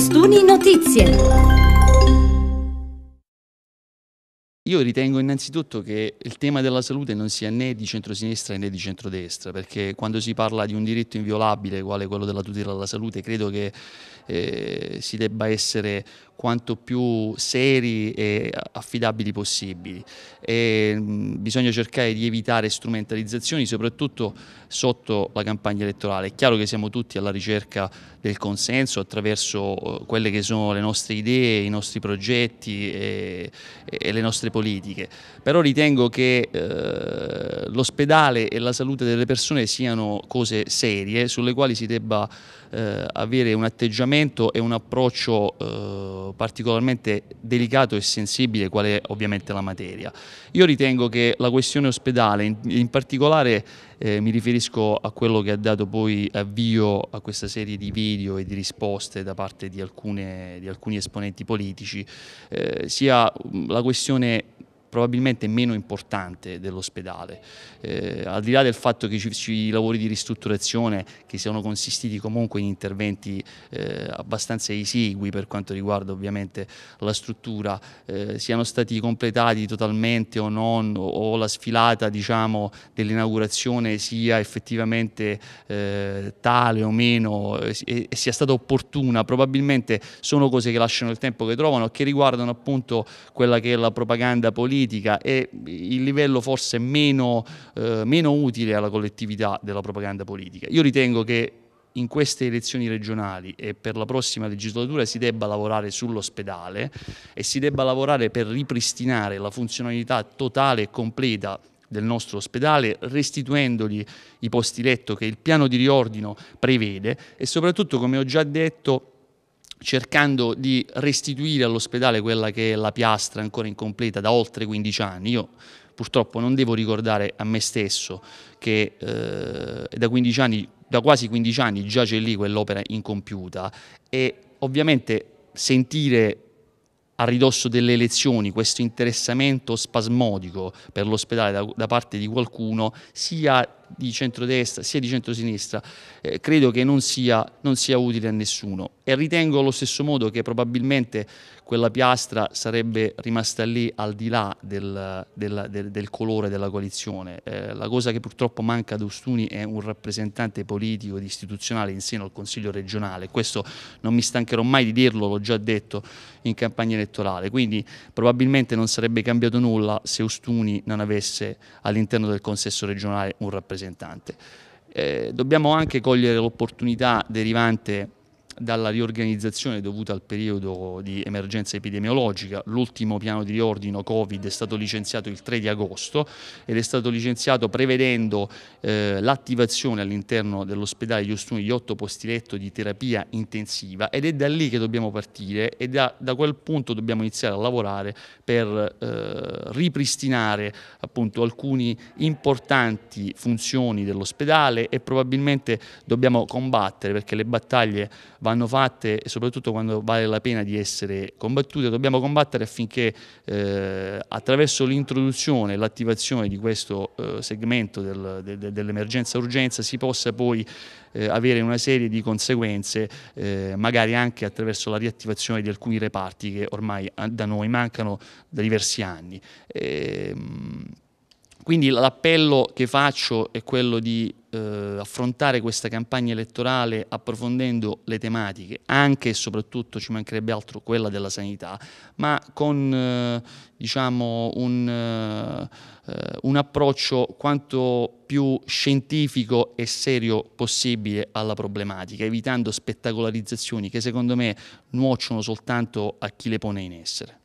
Ostuni Notizie. Io ritengo innanzitutto che il tema della salute non sia né di centrosinistra né di centrodestra, perché quando si parla di un diritto inviolabile, quale quello della tutela della salute, credo che eh, si debba essere quanto più seri e affidabili possibili. E, mm, bisogna cercare di evitare strumentalizzazioni, soprattutto sotto la campagna elettorale. È chiaro che siamo tutti alla ricerca del consenso attraverso eh, quelle che sono le nostre idee, i nostri progetti e, e le nostre politiche, però ritengo che eh, l'ospedale e la salute delle persone siano cose serie sulle quali si debba eh, avere un atteggiamento e un approccio eh, particolarmente delicato e sensibile qual è ovviamente la materia. Io ritengo che la questione ospedale, in, in particolare eh, mi riferisco a quello che ha dato poi avvio a questa serie di video e di risposte da parte di, alcune, di alcuni esponenti politici, eh, sia la questione probabilmente meno importante dell'ospedale. Eh, al di là del fatto che ci, ci, i lavori di ristrutturazione che siano consistiti comunque in interventi eh, abbastanza esigui per quanto riguarda ovviamente la struttura, eh, siano stati completati totalmente o non, o, o la sfilata diciamo, dell'inaugurazione sia effettivamente eh, tale o meno e, e sia stata opportuna, probabilmente sono cose che lasciano il tempo che trovano, che riguardano appunto quella che è la propaganda politica politica è il livello forse meno, eh, meno utile alla collettività della propaganda politica. Io ritengo che in queste elezioni regionali e per la prossima legislatura si debba lavorare sull'ospedale e si debba lavorare per ripristinare la funzionalità totale e completa del nostro ospedale, restituendogli i posti letto che il piano di riordino prevede e soprattutto, come ho già detto, cercando di restituire all'ospedale quella che è la piastra ancora incompleta da oltre 15 anni. Io purtroppo non devo ricordare a me stesso che eh, da, anni, da quasi 15 anni giace lì quell'opera incompiuta e ovviamente sentire a ridosso delle elezioni questo interessamento spasmodico per l'ospedale da, da, parte di qualcuno sia di centrodestra sia di centrosinistra eh, credo che non sia, non sia, utile a nessuno e ritengo allo stesso modo che probabilmente quella piastra sarebbe rimasta lì al di là del, del, del, del colore della coalizione. Eh, la cosa che purtroppo manca ad Ustuni è un rappresentante politico ed istituzionale in seno al Consiglio regionale, questo non mi stancherò mai di dirlo, l'ho già detto in campagna elettorale, quindi probabilmente non sarebbe cambiato nulla se Ustuni non avesse all'interno del consesso regionale un rappresentante rappresentante. Eh, dobbiamo anche cogliere l'opportunità derivante dalla riorganizzazione dovuta al periodo di emergenza epidemiologica. L'ultimo piano di riordino Covid è stato licenziato il 3 di agosto ed è stato licenziato prevedendo eh, l'attivazione all'interno dell'ospedale di Ostuni di otto posti letto di terapia intensiva ed è da lì che dobbiamo partire e da, da quel punto dobbiamo iniziare a lavorare per eh, ripristinare appunto alcune importanti funzioni dell'ospedale e probabilmente dobbiamo combattere perché le battaglie vanno vanno fatte e soprattutto quando vale la pena di essere combattute, dobbiamo combattere affinché eh, attraverso l'introduzione e l'attivazione di questo eh, segmento del, de, dell'emergenza-urgenza si possa poi eh, avere una serie di conseguenze, eh, magari anche attraverso la riattivazione di alcuni reparti che ormai ah, da noi mancano da diversi anni. E, ehm, quindi l'appello che faccio è quello di eh, affrontare questa campagna elettorale approfondendo le tematiche, anche e soprattutto ci mancherebbe altro quella della sanità, ma con eh, diciamo un, eh, eh un approccio quanto più scientifico e serio possibile alla problematica, evitando spettacolarizzazioni che secondo me nuociono soltanto a chi le pone in essere.